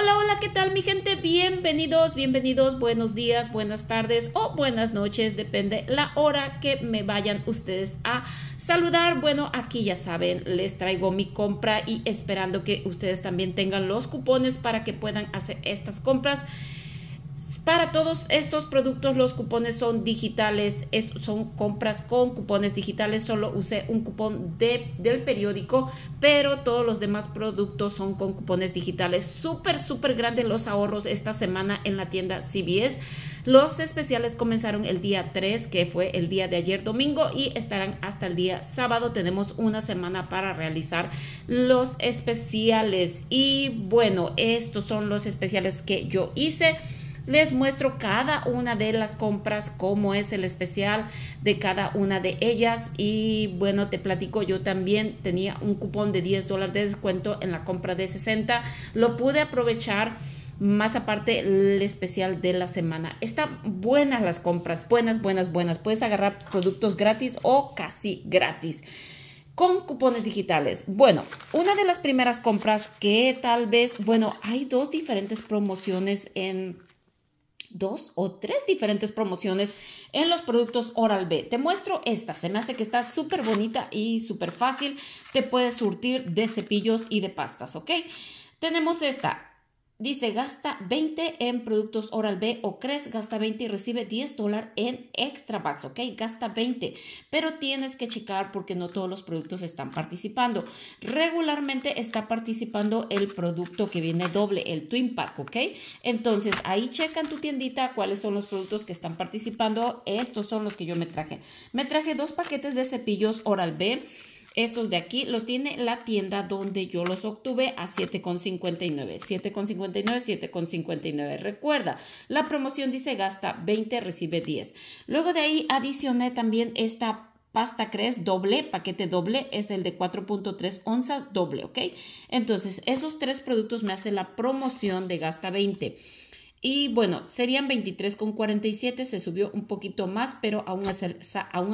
Hola, hola, ¿qué tal mi gente? Bienvenidos, bienvenidos, buenos días, buenas tardes o buenas noches, depende la hora que me vayan ustedes a saludar. Bueno, aquí ya saben, les traigo mi compra y esperando que ustedes también tengan los cupones para que puedan hacer estas compras para todos estos productos los cupones son digitales, son compras con cupones digitales, solo usé un cupón de, del periódico, pero todos los demás productos son con cupones digitales. Súper, súper grandes los ahorros esta semana en la tienda CBS. Los especiales comenzaron el día 3, que fue el día de ayer domingo, y estarán hasta el día sábado. Tenemos una semana para realizar los especiales. Y bueno, estos son los especiales que yo hice les muestro cada una de las compras, cómo es el especial de cada una de ellas. Y bueno, te platico, yo también tenía un cupón de 10 dólares de descuento en la compra de 60. Lo pude aprovechar más aparte el especial de la semana. Están buenas las compras, buenas, buenas, buenas. Puedes agarrar productos gratis o casi gratis. Con cupones digitales. Bueno, una de las primeras compras que tal vez, bueno, hay dos diferentes promociones en dos o tres diferentes promociones en los productos Oral-B. Te muestro esta, se me hace que está súper bonita y súper fácil. Te puedes surtir de cepillos y de pastas, ¿ok? Tenemos esta, Dice, gasta 20 en productos Oral B o crees, gasta 20 y recibe 10 dólares en extra bucks, ¿ok? Gasta 20, pero tienes que checar porque no todos los productos están participando. Regularmente está participando el producto que viene doble, el Twin Pack, ¿ok? Entonces, ahí checa en tu tiendita cuáles son los productos que están participando. Estos son los que yo me traje. Me traje dos paquetes de cepillos Oral B estos de aquí los tiene la tienda donde yo los obtuve a 7,59. 7,59, 7,59. Recuerda, la promoción dice gasta 20, recibe 10. Luego de ahí adicioné también esta pasta crees doble, paquete doble, es el de 4.3 onzas doble, ¿ok? Entonces, esos tres productos me hacen la promoción de gasta 20. Y bueno, serían 23,47, se subió un poquito más, pero aún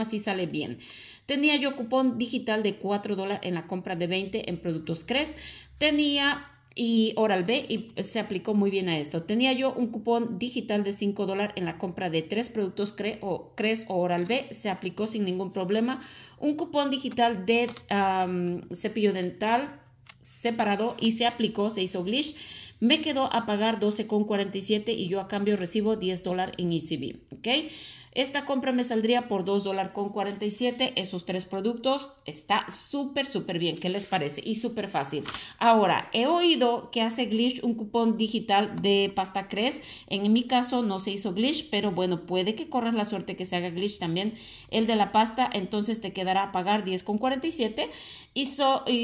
así sale bien. Tenía yo cupón digital de 4 dólares en la compra de 20 en productos CRES. Tenía y Oral B y se aplicó muy bien a esto. Tenía yo un cupón digital de 5 dólares en la compra de 3 productos CRE o, CRES o Oral B, se aplicó sin ningún problema. Un cupón digital de cepillo dental separado y se aplicó, se hizo glitch. Me quedó a pagar 12,47 y yo a cambio recibo 10 dólares en ECB. ¿ok?, esta compra me saldría por $2.47. dólares con Esos tres productos está súper, súper bien. ¿Qué les parece? Y súper fácil. Ahora, he oído que hace glitch un cupón digital de pasta Cres. En mi caso no se hizo glitch, pero bueno, puede que corras la suerte que se haga glitch también. El de la pasta, entonces te quedará a pagar 10 con y, y,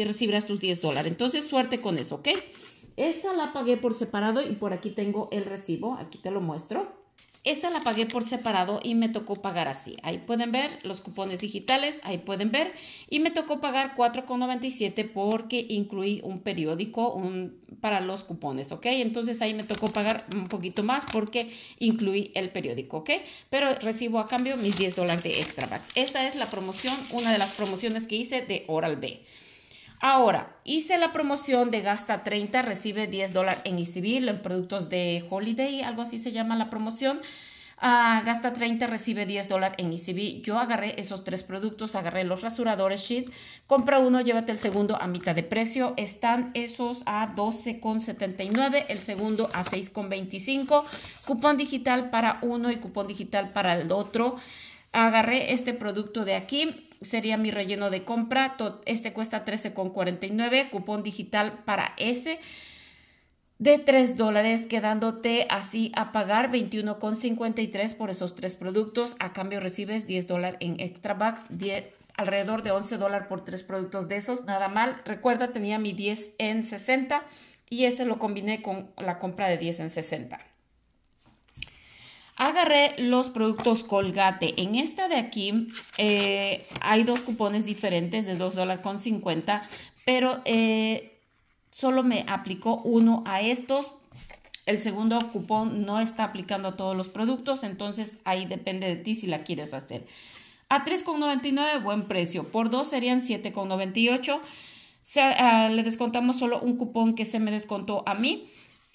y recibirás tus 10 dólares. Entonces, suerte con eso, ¿ok? Esta la pagué por separado y por aquí tengo el recibo, aquí te lo muestro. Esa la pagué por separado y me tocó pagar así. Ahí pueden ver los cupones digitales, ahí pueden ver. Y me tocó pagar 4,97 porque incluí un periódico un, para los cupones, ¿ok? Entonces ahí me tocó pagar un poquito más porque incluí el periódico, ¿ok? Pero recibo a cambio mis 10 dólares de extra bucks. Esa es la promoción, una de las promociones que hice de Oral B. Ahora, hice la promoción de gasta 30, recibe 10 dólares en ICB, e en productos de Holiday, algo así se llama la promoción. Ah, gasta 30, recibe 10 dólares en ICB. E Yo agarré esos tres productos, agarré los rasuradores Sheet, compra uno, llévate el segundo a mitad de precio. Están esos a 12,79, el segundo a 6,25. Cupón digital para uno y cupón digital para el otro. Agarré este producto de aquí, sería mi relleno de compra. Este cuesta 13,49, cupón digital para ese de 3 dólares, quedándote así a pagar 21,53 por esos tres productos. A cambio recibes 10 dólares en extra bucks, 10, alrededor de 11 dólares por tres productos de esos, nada mal. Recuerda, tenía mi 10 en 60 y ese lo combiné con la compra de 10 en 60. Agarré los productos Colgate. En esta de aquí eh, hay dos cupones diferentes de $2.50, con pero eh, solo me aplicó uno a estos. El segundo cupón no está aplicando a todos los productos, entonces ahí depende de ti si la quieres hacer. A 3,99 buen precio. Por dos serían 7,98. Ah, le descontamos solo un cupón que se me descontó a mí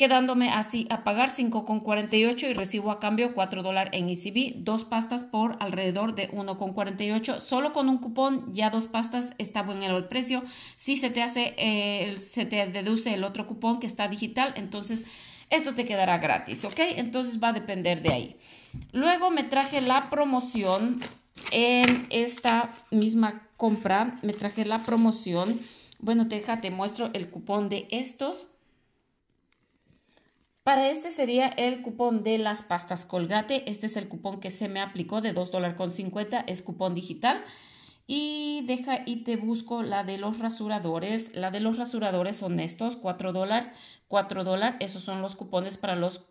quedándome así a pagar 5,48 y recibo a cambio 4 dólares en ECB, dos pastas por alrededor de 1,48. Solo con un cupón ya dos pastas está bueno el precio. Si se te hace, eh, se te deduce el otro cupón que está digital, entonces esto te quedará gratis, ¿ok? Entonces va a depender de ahí. Luego me traje la promoción en esta misma compra, me traje la promoción. Bueno, te te muestro el cupón de estos para este sería el cupón de las pastas Colgate. Este es el cupón que se me aplicó de $2,50. con Es cupón digital. Y deja y te busco la de los rasuradores. La de los rasuradores son estos, 4 dólares, 4 dólares. Esos son los cupones para los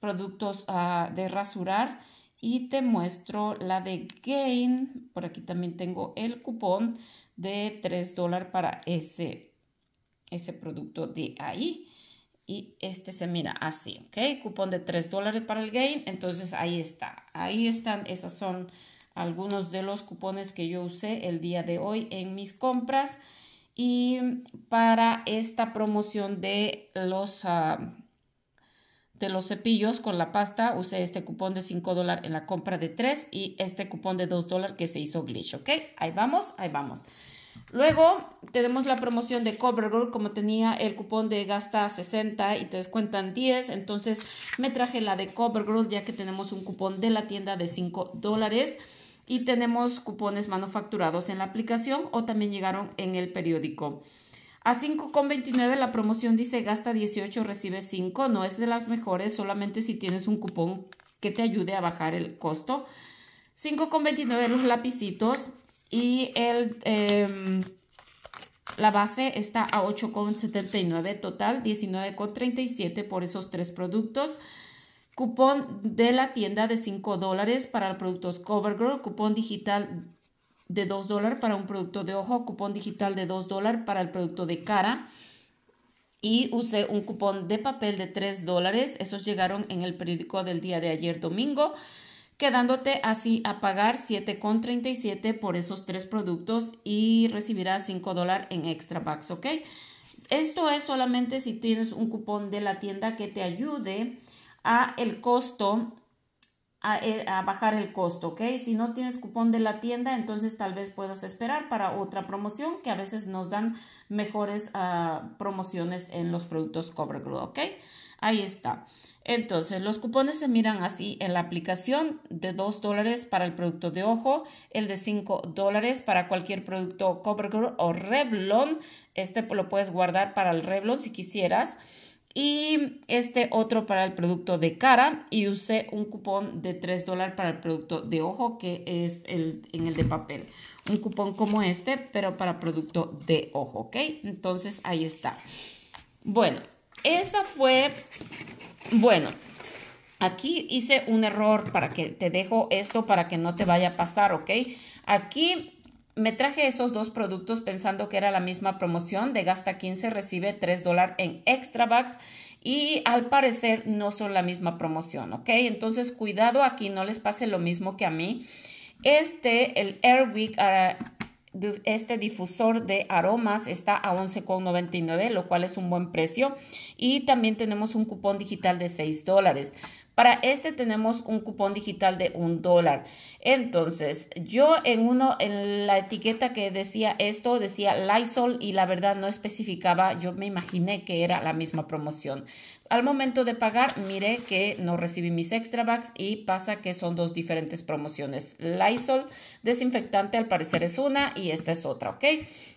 productos ah, de rasurar. Y te muestro la de Gain. Por aquí también tengo el cupón de 3 dólares para ese, ese producto de ahí y este se mira así, ¿ok? Cupón de 3 dólares para el gain, entonces ahí está, ahí están, esos son algunos de los cupones que yo usé el día de hoy en mis compras y para esta promoción de los, ah, de los cepillos con la pasta usé este cupón de 5 dólares en la compra de 3 y este cupón de 2 dólares que se hizo glitch, ¿ok? Ahí vamos, ahí vamos. Luego tenemos la promoción de Covergirl, como tenía el cupón de gasta 60 y te descuentan 10, entonces me traje la de Covergirl ya que tenemos un cupón de la tienda de 5 dólares y tenemos cupones manufacturados en la aplicación o también llegaron en el periódico. A 5,29 la promoción dice gasta 18, recibe 5, no es de las mejores, solamente si tienes un cupón que te ayude a bajar el costo. 5,29 los lapicitos, y em, la base está a 8,79, total 19,37 por esos tres productos. Cupón de la tienda de 5 dólares para productos CoverGirl, cupón digital de 2 dólares para un producto de ojo, cupón digital de 2 dólares para el producto de cara y usé un cupón de papel de 3 dólares. Esos llegaron en el periódico del día de ayer domingo quedándote así a pagar 7,37 por esos tres productos y recibirás 5 en extra bucks, ¿ok? Esto es solamente si tienes un cupón de la tienda que te ayude a el costo eh, a, bajar el costo, ¿ok? Si no tienes cupón de la tienda, entonces tal vez puedas esperar para otra promoción que a veces nos dan mejores ah, promociones en los productos Glue, ¿ok? Ahí está. Entonces, los cupones se miran así en la aplicación de 2 dólares para el producto de ojo, el de 5 dólares para cualquier producto CoverGirl o Revlon. Este lo puedes guardar para el Revlon si quisieras. Y este otro para el producto de cara y usé un cupón de 3 dólares para el producto de ojo que es el, en el de papel. Un cupón como este, pero para producto de ojo, ¿ok? Entonces ahí está. Bueno, esa fue, bueno, Aquí hice un error para que te dejo esto para que no te vaya a pasar, ¿ok? Aquí me traje esos dos productos pensando que era la misma promoción de gasta 15, recibe 3 dólares en extra bucks y al parecer no son la misma promoción, ¿ok? Entonces cuidado aquí, no les pase lo mismo que a mí. Este, el Airwick ah, este difusor de aromas está a 11,99, lo cual es un buen precio. Y también tenemos un cupón digital de 6 dólares. Para este tenemos un cupón digital de un dólar. Entonces, yo en uno, en la etiqueta que decía esto, decía Lysol y la verdad no especificaba, yo me imaginé que era la misma promoción. Al momento de pagar, miré que no recibí mis extra bags y pasa que son dos diferentes promociones. Lysol desinfectante al parecer es una y esta es otra, ¿ok?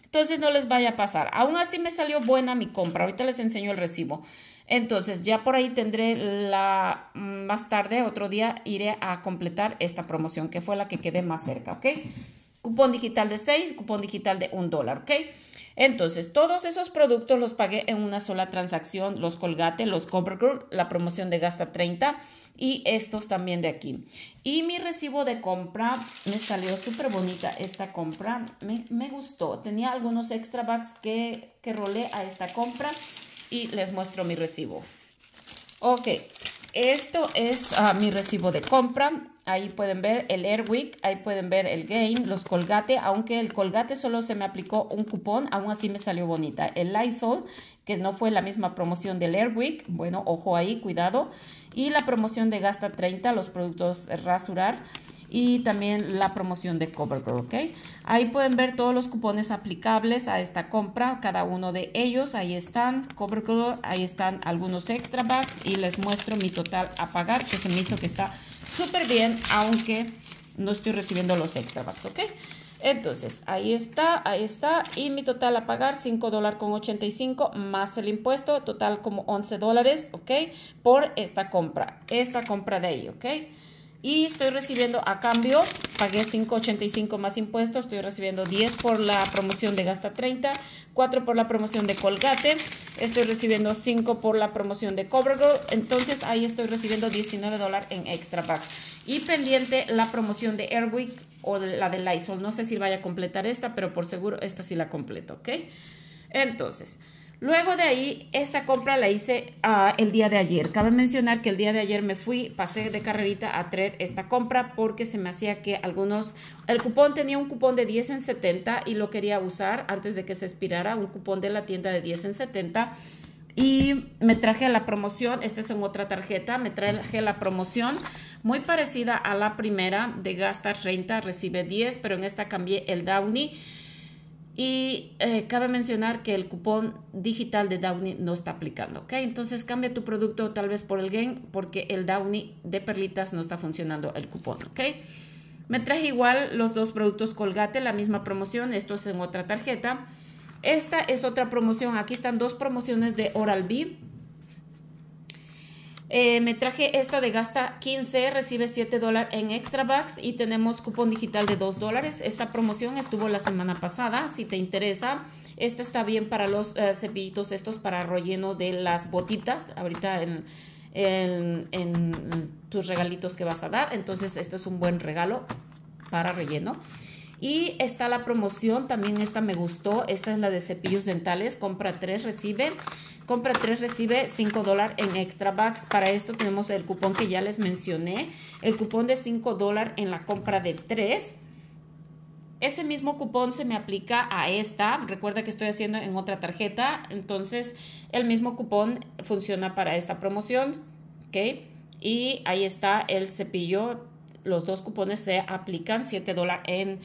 Entonces no les vaya a pasar. Aún así me salió buena mi compra. Ahorita les enseño el recibo. Entonces ya por ahí tendré la, mm, más tarde, otro día, iré a completar esta promoción que fue la que quedé más cerca, ¿ok? Cupón digital de 6, cupón digital de 1 dólar, ¿ok? Entonces, todos esos productos los pagué en una sola transacción, los Colgate, los Covergirl, la promoción de Gasta 30 y estos también de aquí. Y mi recibo de compra, me salió súper bonita esta compra, me, gustó. Tenía algunos extra bags que, que rolé a esta compra y les muestro mi recibo. Ok, esto es ah, mi recibo de compra. Ahí pueden ver el Airwick, ahí pueden ver el Gain, los Colgate, aunque el Colgate solo se me aplicó un cupón, aún así me salió bonita. El Lysol, que no fue la misma promoción del Airwick, bueno, ojo ahí, cuidado. Y la promoción de Gasta 30, los productos rasurar y también la promoción de CoverGirl, ¿ok? Ahí pueden ver todos los cupones aplicables a esta compra, cada uno de ellos, ahí están, CoverGirl, ahí están algunos extra bags y les muestro mi total a pagar, que se me hizo que está súper bien, aunque no estoy recibiendo los extra bags, ¿ok? Entonces, ahí está, ahí está. Y mi total a pagar, $5.85 dólares con más el impuesto, total como 11 dólares, ¿ok? Por esta compra, esta compra de ahí, ¿ok? y estoy recibiendo a cambio, pagué 5.85 más impuestos, estoy recibiendo 10 por la promoción de Gasta 30, 4 por la promoción de Colgate, estoy recibiendo 5 por la promoción de CoverGirl, entonces ahí estoy recibiendo 19 dólares en extra packs. Y pendiente la promoción de Airwick o la de Lysol, no sé si vaya a completar esta, pero por seguro esta sí la completo, ¿ok? Entonces... Luego de ahí, esta compra la hice ah, el día de ayer. Cabe mencionar que el día de ayer me fui, pasé de carrerita a traer esta compra porque se me hacía que algunos, el cupón tenía un cupón de 10 en 70 y lo quería usar antes de que se expirara, un cupón de la tienda de 10 en 70. Y me traje la promoción, esta es en otra tarjeta, me traje la promoción muy parecida a la primera de gasta 30, recibe 10, pero en esta cambié el Downy y eh, cabe mencionar que el cupón digital de Downy no está aplicando, ¿ok? Entonces cambia tu producto tal vez por el Gain porque el Downy de perlitas no está funcionando el cupón, ¿ok? Me traje igual los dos productos Colgate, la misma promoción, esto es en otra tarjeta. Esta es otra promoción, aquí están dos promociones de Oral-B eh, me traje esta de gasta 15, recibe 7 dólares en extra bucks y tenemos cupón digital de 2 dólares. Esta promoción estuvo la semana pasada, si te interesa. Esta está bien para los eh, cepillitos estos para relleno de las botitas, ahorita en, tus regalitos que vas a dar. Entonces, este es un buen regalo para relleno. Y está la promoción, también esta me gustó, esta es la de cepillos dentales, compra 3, recibe Compra 3, recibe 5 dólares en extra bucks. Para esto tenemos el cupón que ya les mencioné. El cupón de 5 dólares en la compra de 3. Ese mismo cupón se me aplica a esta. Recuerda que estoy haciendo en otra tarjeta. Entonces, el mismo cupón funciona para esta promoción. ¿Ok? Y ahí está el cepillo. Los dos cupones se aplican 7 dólares en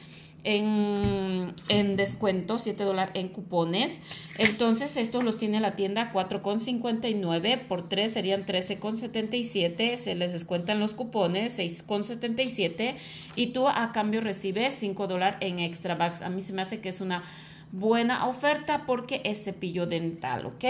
en, descuento, 7 en cupones. Entonces estos los tiene la tienda 4,59 por 3 serían 13,77. Se les descuentan los cupones 6,77 y tú a cambio recibes 5 dólares en extra bucks. A mí se me hace que es una buena oferta porque es cepillo dental, ¿ok?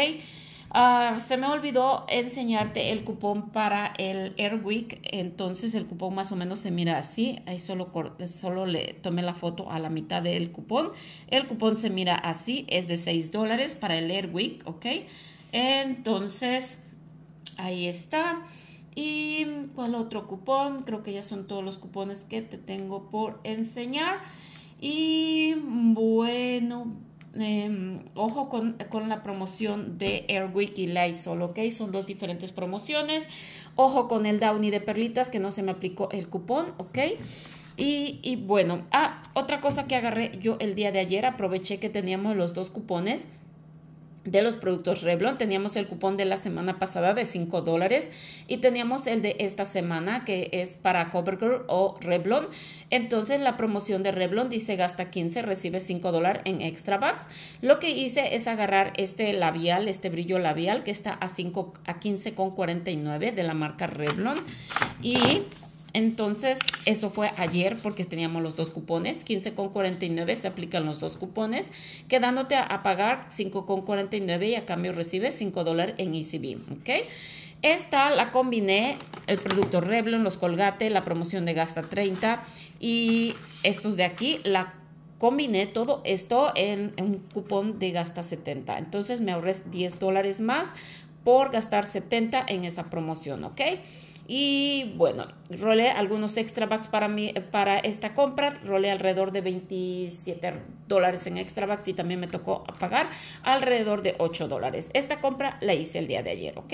Ah, se me olvidó enseñarte el cupón para el Airwick. Entonces el cupón más o menos se mira así. Ahí solo, solo le tomé la foto a la mitad del cupón. El cupón se mira así. Es de 6 dólares para el Airwick, ¿ok? Entonces, ahí está. ¿Y cuál otro cupón? Creo que ya son todos los cupones que te tengo por enseñar. Y bueno, Em, ojo con, con, la promoción de Airwick y Lysol, ¿ok? Son dos diferentes promociones. Ojo con el Downy de perlitas que no se me aplicó el cupón, ¿ok? Y, y bueno, ah, otra cosa que agarré yo el día de ayer, aproveché que teníamos los dos cupones de los productos Revlon. Teníamos el cupón de la semana pasada de 5 dólares y teníamos el de esta semana que es para CoverGirl o Revlon. Entonces la promoción de Revlon dice gasta 15, recibe 5 dólares en extra bucks. Lo que hice es agarrar este labial, este brillo labial que está a, 5, a 15,49 de la marca Revlon y entonces, eso fue ayer porque teníamos los dos cupones, 15,49 se aplican los dos cupones, quedándote a, pagar 5,49 y a cambio recibes 5 dólares en ECB, ¿ok? Esta la combiné, el producto Revlon, los Colgate, la promoción de Gasta 30 y estos de aquí, la combiné todo esto en, un cupón de Gasta 70. Entonces me ahorré 10 dólares más por gastar 70 en esa promoción, ¿ok? Y bueno, rolé algunos extra bucks para, para esta compra, rolé alrededor de 27 dólares en extra bucks y también me tocó pagar alrededor de 8 dólares. Esta compra la hice el día de ayer, ¿ok?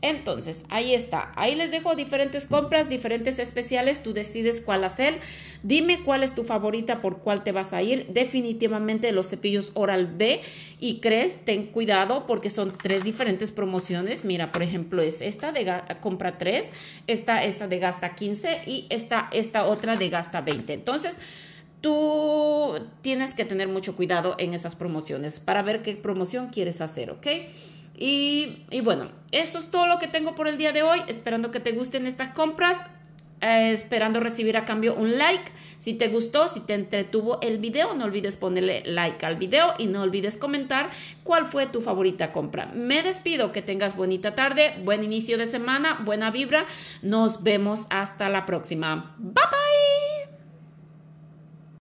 Entonces, ahí está. Ahí les dejo diferentes compras, diferentes especiales. Tú decides cuál hacer. Dime cuál es tu favorita, por cuál te vas a ir. Definitivamente los cepillos Oral B y crees, ten cuidado porque son tres diferentes promociones. Mira, por ejemplo, es esta de compra 3 esta, esta de gasta 15 y esta, esta otra de gasta 20. Entonces, tú tienes que tener mucho cuidado en esas promociones para ver qué promoción quieres hacer, ¿ok? Y, y bueno, eso es todo lo que tengo por el día de hoy, esperando que te gusten estas compras. Eh, esperando recibir a cambio un like. Si te gustó, si te entretuvo el video, no olvides ponerle like al video y no olvides comentar cuál fue tu favorita compra. Me despido, que tengas bonita tarde, buen inicio de semana, buena vibra. Nos vemos hasta la próxima. Bye bye.